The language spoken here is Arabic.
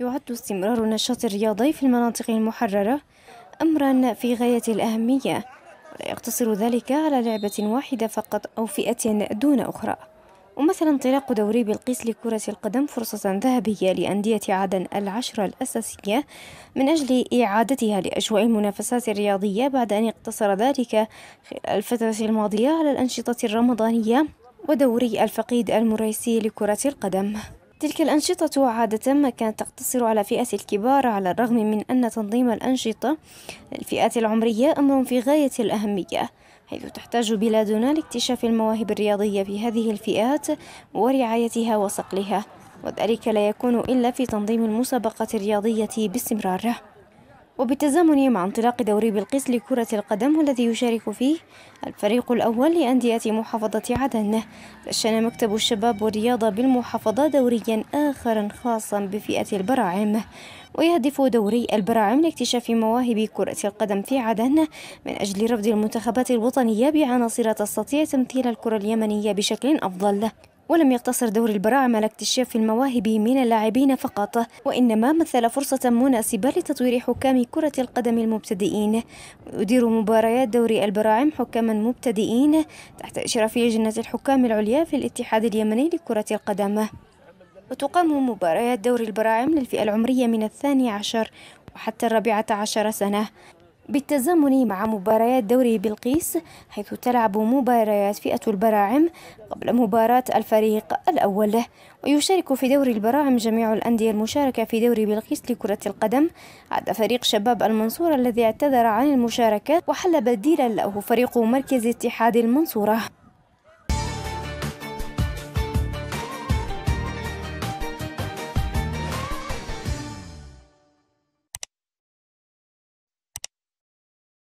يعد استمرار النشاط الرياضي في المناطق المحررة أمرا في غاية الأهمية ولا يقتصر ذلك على لعبة واحدة فقط أو فئة دون أخرى ومثل انطلاق دوري بلقيس لكرة القدم فرصة ذهبية لأندية عدن العشرة الأساسية من أجل إعادتها لأجواء المنافسات الرياضية بعد أن اقتصر ذلك خلال الفترة الماضية على الأنشطة الرمضانية ودوري الفقيد المريسي لكرة القدم تلك الأنشطة عادة ما كانت تقتصر على فئة الكبار على الرغم من أن تنظيم الأنشطة الفئات العمرية أمر في غاية الأهمية حيث تحتاج بلادنا لاكتشاف المواهب الرياضية في هذه الفئات ورعايتها وصقلها وذلك لا يكون إلا في تنظيم المسابقة الرياضية باستمرار وبالتزامن مع انطلاق دوري بلقيس لكرة القدم والذي يشارك فيه الفريق الأول لأندية محافظة عدن رشن مكتب الشباب والرياضة بالمحافظة دوريا آخر خاصا بفئة البراعم ويهدف دوري البراعم لاكتشاف مواهب كرة القدم في عدن من أجل رفض المنتخبات الوطنية بعناصر تستطيع تمثيل الكرة اليمنية بشكل أفضل ولم يقتصر دور البراعم على اكتشاف المواهب من اللاعبين فقط وإنما مثل فرصة مناسبة لتطوير حكام كرة القدم المبتدئين يدير مباريات دوري البراعم حكاما مبتدئين تحت إشراف لجنة الحكام العليا في الاتحاد اليمني لكرة القدم وتقام مباريات دوري البراعم للفئة العمرية من الثاني عشر وحتى الرابعة عشر سنة بالتزامن مع مباريات دوري بلقيس حيث تلعب مباريات فئة البراعم قبل مباراة الفريق الأول ويشارك في دوري البراعم جميع الأندية المشاركة في دوري بلقيس لكرة القدم عدا فريق شباب المنصورة الذي اعتذر عن المشاركة وحل بديلا له فريق مركز اتحاد المنصورة